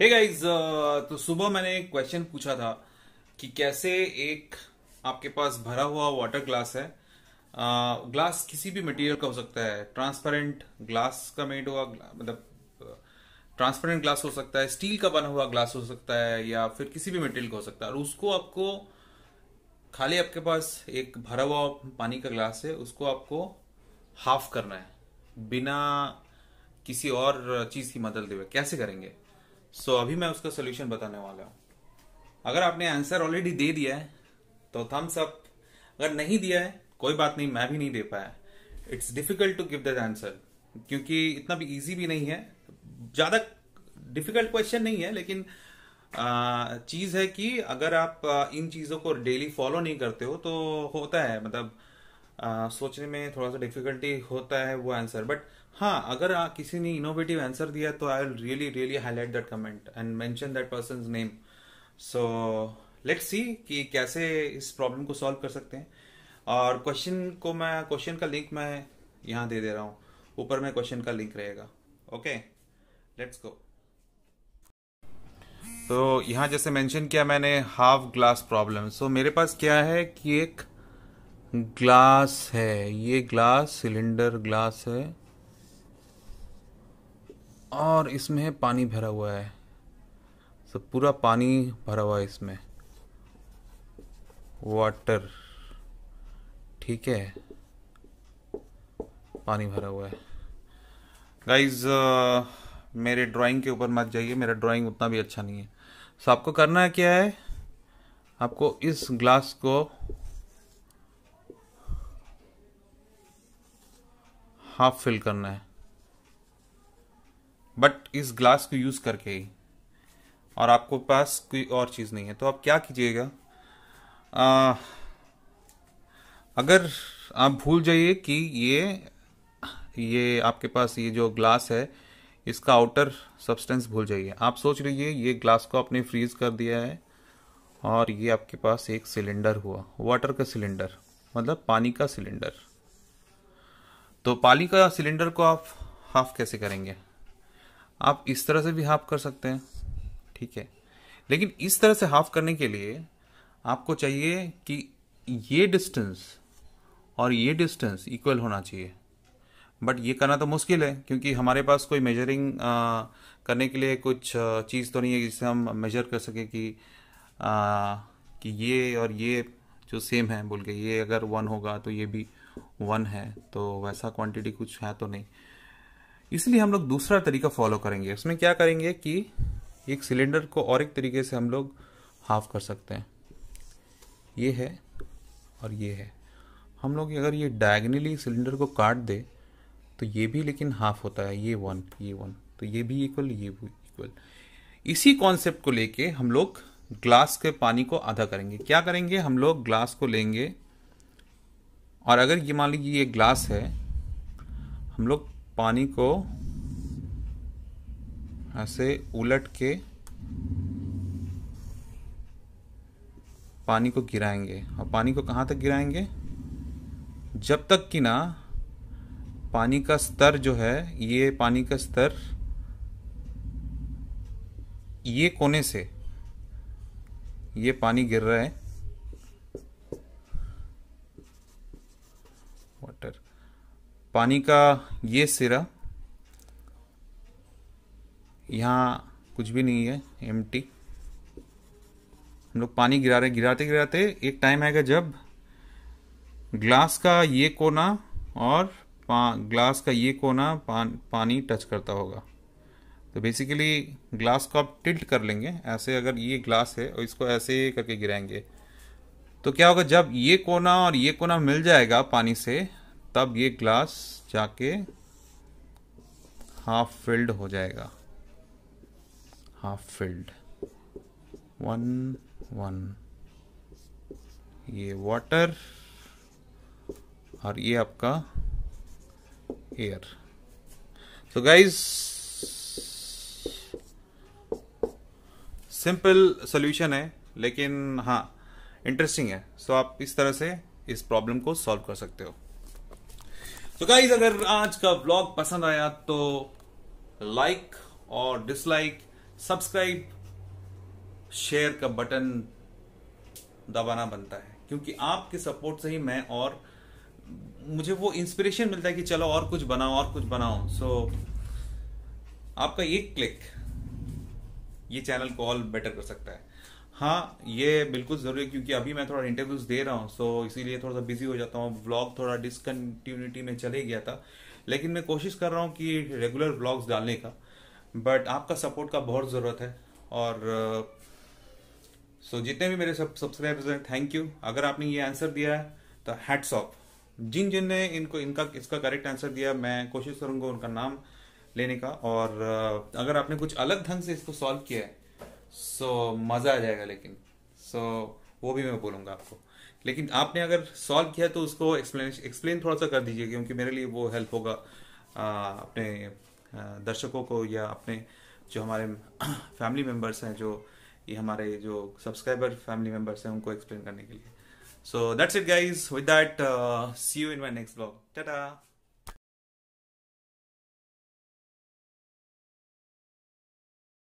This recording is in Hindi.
हे hey गाइस uh, तो सुबह मैंने एक क्वेश्चन पूछा था कि कैसे एक आपके पास भरा हुआ वाटर ग्लास है ग्लास uh, किसी भी मटेरियल का हो सकता है ट्रांसपेरेंट ग्लास का मेड हुआ मतलब ट्रांसपेरेंट uh, ग्लास हो सकता है स्टील का बना हुआ ग्लास हो सकता है या फिर किसी भी मटेरियल का हो सकता है और उसको आपको खाली आपके पास एक भरा हुआ पानी का ग्लास है उसको आपको हाफ करना है बिना किसी और चीज की मदद देवे कैसे करेंगे सो so, अभी मैं उसका सोल्यूशन बताने वाला हूं अगर आपने आंसर ऑलरेडी दे दिया है तो थम्स अप अगर नहीं दिया है कोई बात नहीं मैं भी नहीं दे पाया it's difficult to give that answer क्योंकि इतना भी इजी भी नहीं है ज़्यादा डिफिकल्ट क्वेश्चन नहीं है लेकिन चीज़ है कि अगर आप इन चीज़ों को डेली फॉलो नहीं करते हो तो होता है मतलब आ, सोचने में थोड़ा सा डिफिकल्टी होता है वो आंसर बट हाँ अगर आ, किसी ने इनोवेटिव आंसर दिया तो I will really really highlight that comment and mention that person name so let's see कि कैसे इस प्रॉब्लम को सॉल्व कर सकते हैं और क्वेश्चन को मैं क्वेश्चन का लिंक मैं यहाँ दे दे रहा हूँ ऊपर में क्वेश्चन का लिंक रहेगा ओके लेट्स गो तो यहाँ जैसे मेंशन किया मैंने हाफ ग्लास प्रॉब्लम सो मेरे पास क्या है कि एक ग्लास है ये ग्लास सिलेंडर ग्लास है और इसमें पानी भरा हुआ है सब पूरा पानी भरा हुआ है इसमें वाटर ठीक है पानी भरा हुआ है गाइज मेरे ड्राइंग के ऊपर मत जाइए मेरा ड्राइंग उतना भी अच्छा नहीं है सो आपको करना है क्या है आपको इस ग्लास को हाफ फिल करना है बट इस ग्लास को यूज़ करके ही और आपको पास कोई और चीज़ नहीं है तो आप क्या कीजिएगा अगर आप भूल जाइए कि ये ये आपके पास ये जो ग्लास है इसका आउटर सब्सटेंस भूल जाइए आप सोच रही है ये ग्लास को आपने फ्रीज कर दिया है और ये आपके पास एक सिलेंडर हुआ वाटर का सिलेंडर मतलब पानी का सिलेंडर तो पानी का सिलेंडर को आप हाफ कैसे करेंगे आप इस तरह से भी हाफ कर सकते हैं ठीक है लेकिन इस तरह से हाफ करने के लिए आपको चाहिए कि ये डिस्टेंस और ये डिस्टेंस इक्वल होना चाहिए बट ये करना तो मुश्किल है क्योंकि हमारे पास कोई मेजरिंग करने के लिए कुछ चीज़ तो नहीं है जिससे हम मेजर कर सकें कि आ, कि ये और ये जो सेम है बोल के ये अगर वन होगा तो ये भी वन है तो वैसा क्वांटिटी कुछ है तो नहीं इसलिए हम लोग दूसरा तरीका फॉलो करेंगे इसमें क्या करेंगे कि एक सिलेंडर को और एक तरीके से हम लोग हाफ कर सकते हैं ये है और ये है हम लोग अगर ये डायगनली सिलेंडर को काट दे तो ये भी लेकिन हाफ होता है ये वन ये वन तो ये भी इक्वल ये भी इक्वल इसी कॉन्सेप्ट को लेके हम लोग ग्लास के पानी को आधा करेंगे क्या करेंगे हम लोग ग्लास को लेंगे और अगर ये मान लीजिए ये ग्लास है हम लोग पानी को ऐसे उलट के पानी को गिराएंगे और पानी को कहाँ तक गिराएंगे जब तक कि ना पानी का स्तर जो है ये पानी का स्तर ये कोने से ये पानी गिर रहा है पानी का ये सिरा यहाँ कुछ भी नहीं है एम हम लोग पानी गिरा रहे गिराते गिराते एक टाइम आएगा जब ग्लास का ये कोना और ग्लास का ये कोना पान पानी टच करता होगा तो बेसिकली ग्लास को आप टिल्ट कर लेंगे ऐसे अगर ये ग्लास है और इसको ऐसे करके गिराएंगे तो क्या होगा जब ये कोना और ये कोना मिल जाएगा पानी से तब ये ग्लास जाके हाफ फिल्ड हो जाएगा हाफ फिल्ड वन वन ये वाटर और ये आपका air so guys simple solution है लेकिन हाँ इंटरेस्टिंग है सो so, आप इस तरह से इस प्रॉब्लम को सॉल्व कर सकते हो तो गाइज अगर आज का ब्लॉग पसंद आया तो लाइक और डिसलाइक सब्सक्राइब शेयर का बटन दबाना बनता है क्योंकि आपके सपोर्ट से ही मैं और मुझे वो इंस्पिरेशन मिलता है कि चलो और कुछ बनाओ और कुछ बनाओ सो so, आपका एक क्लिक ये चैनल को ऑल बेटर कर सकता है हाँ ये बिल्कुल ज़रूरी है क्योंकि अभी मैं थोड़ा इंटरव्यूज दे रहा हूँ सो इसीलिए थोड़ा सा बिजी हो जाता हूँ व्लॉग थोड़ा डिसकन्टिन्यूटी में चले गया था लेकिन मैं कोशिश कर रहा हूँ कि रेगुलर व्लॉग्स डालने का बट आपका सपोर्ट का बहुत ज़रूरत है और सो so, जितने भी मेरे सब सब्सक्राइबर्स हैं थैंक यू अगर आपने ये आंसर दिया है तो हैट्स ऑफ जिन जिन ने इनको इनका इसका करेक्ट आंसर दिया मैं कोशिश करूंगा उनका नाम लेने का और अगर आपने कुछ अलग ढंग से इसको सॉल्व किया है सो so, मज़ा आ जाएगा लेकिन सो so, वो भी मैं बोलूँगा आपको लेकिन आपने अगर सॉल्व किया तो उसको एक्सप्लेन एक्सप्लेन थोड़ा सा कर दीजिए क्योंकि मेरे लिए वो हेल्प होगा आ, अपने दर्शकों को या अपने जो हमारे फैमिली मेम्बर्स हैं जो ये हमारे जो सब्सक्राइबर फैमिली मेम्बर्स हैं उनको एक्सप्लेन करने के लिए so that's it guys with that see you in my next blog Tata